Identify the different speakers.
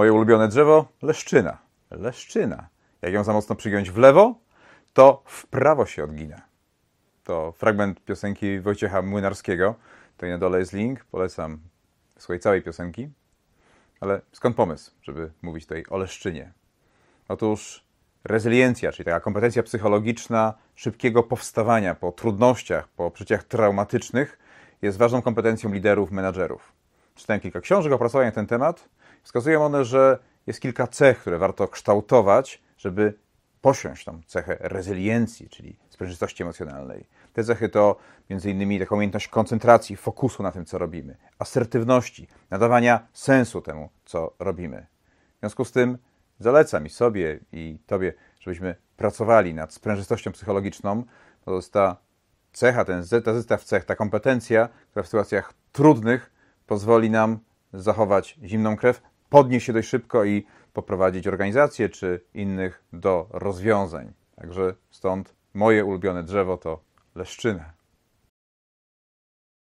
Speaker 1: Moje ulubione drzewo leszczyna. Leszczyna. Jak ją za mocno przygiąć w lewo, to w prawo się odgina. To fragment piosenki Wojciecha Młynarskiego. To na dole jest link. Polecam słuchaj całej piosenki. Ale skąd pomysł, żeby mówić tutaj o leszczynie? Otóż rezyliencja, czyli taka kompetencja psychologiczna szybkiego powstawania po trudnościach, po przeciach traumatycznych, jest ważną kompetencją liderów, menadżerów. Czytałem kilka książek, opracowań na ten temat Wskazują one, że jest kilka cech, które warto kształtować, żeby posiąść tą cechę rezyliencji, czyli sprężystości emocjonalnej. Te cechy to m.in. taka umiejętność koncentracji, fokusu na tym, co robimy, asertywności, nadawania sensu temu, co robimy. W związku z tym zalecam i sobie, i Tobie, żebyśmy pracowali nad sprężystością psychologiczną. To jest ta cecha, ten ta zestaw cech, ta kompetencja, która w sytuacjach trudnych pozwoli nam zachować zimną krew, podnieść się dość szybko i poprowadzić organizację czy innych do rozwiązań. Także stąd moje ulubione drzewo to leszczyna.